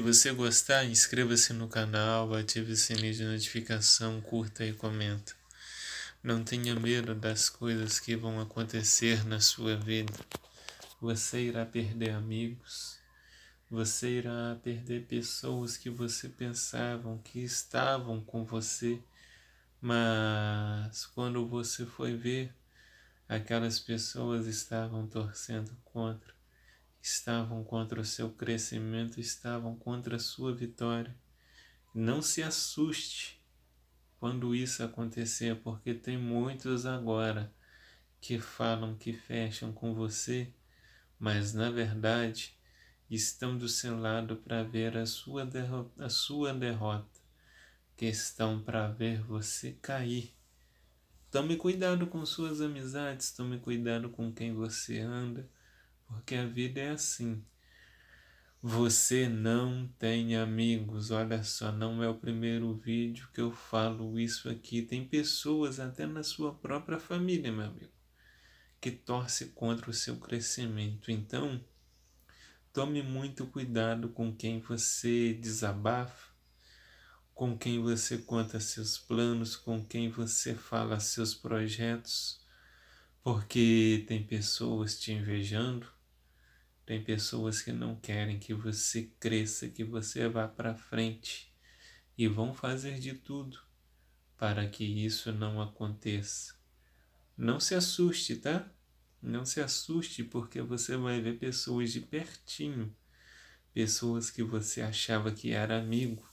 Se você gostar, inscreva-se no canal, ative o sininho de notificação, curta e comenta. Não tenha medo das coisas que vão acontecer na sua vida. Você irá perder amigos, você irá perder pessoas que você pensavam que estavam com você, mas quando você foi ver, aquelas pessoas estavam torcendo contra estavam contra o seu crescimento, estavam contra a sua vitória. Não se assuste quando isso acontecer, porque tem muitos agora que falam que fecham com você, mas na verdade estão do seu lado para ver a sua, derrota, a sua derrota, que estão para ver você cair. Tome cuidado com suas amizades, tome cuidado com quem você anda porque a vida é assim. Você não tem amigos. Olha só, não é o primeiro vídeo que eu falo isso aqui. Tem pessoas, até na sua própria família, meu amigo, que torce contra o seu crescimento. Então, tome muito cuidado com quem você desabafa, com quem você conta seus planos, com quem você fala seus projetos, porque tem pessoas te invejando tem pessoas que não querem que você cresça, que você vá para frente e vão fazer de tudo para que isso não aconteça. Não se assuste, tá? Não se assuste, porque você vai ver pessoas de pertinho, pessoas que você achava que era amigo,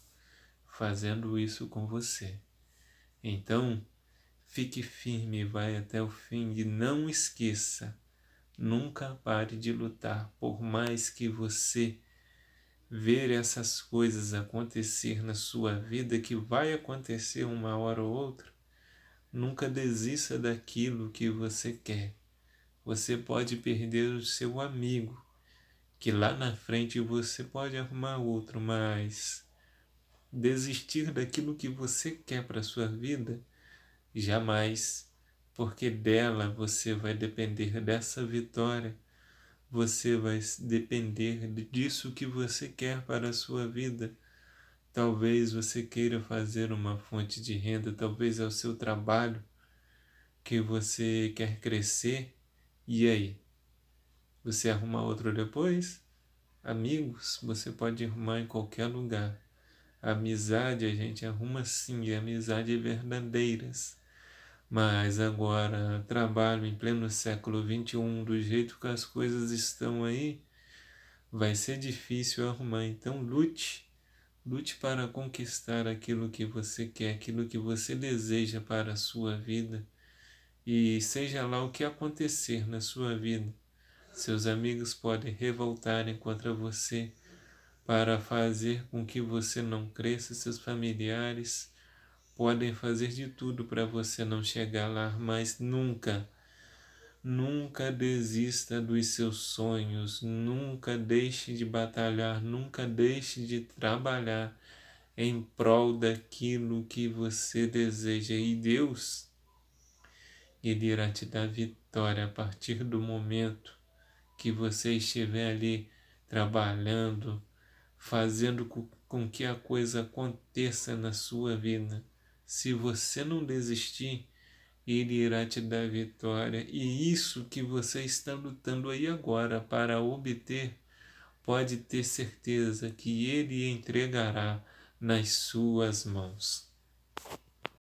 fazendo isso com você. Então, fique firme, vai até o fim e não esqueça Nunca pare de lutar, por mais que você ver essas coisas acontecer na sua vida, que vai acontecer uma hora ou outra, nunca desista daquilo que você quer. Você pode perder o seu amigo, que lá na frente você pode arrumar outro, mas desistir daquilo que você quer para sua vida jamais porque dela você vai depender dessa vitória, você vai depender disso que você quer para a sua vida. Talvez você queira fazer uma fonte de renda, talvez é o seu trabalho que você quer crescer. E aí? Você arruma outro depois? Amigos, você pode arrumar em qualquer lugar. amizade a gente arruma sim, e amizade é verdadeiras mas agora trabalho em pleno século XXI, do jeito que as coisas estão aí, vai ser difícil arrumar. Então lute, lute para conquistar aquilo que você quer, aquilo que você deseja para a sua vida. E seja lá o que acontecer na sua vida, seus amigos podem revoltarem contra você para fazer com que você não cresça, seus familiares podem fazer de tudo para você não chegar lá, mas nunca, nunca desista dos seus sonhos, nunca deixe de batalhar, nunca deixe de trabalhar em prol daquilo que você deseja e Deus ele irá te dar vitória a partir do momento que você estiver ali trabalhando, fazendo com que a coisa aconteça na sua vida. Se você não desistir, ele irá te dar vitória. E isso que você está lutando aí agora para obter, pode ter certeza que ele entregará nas suas mãos.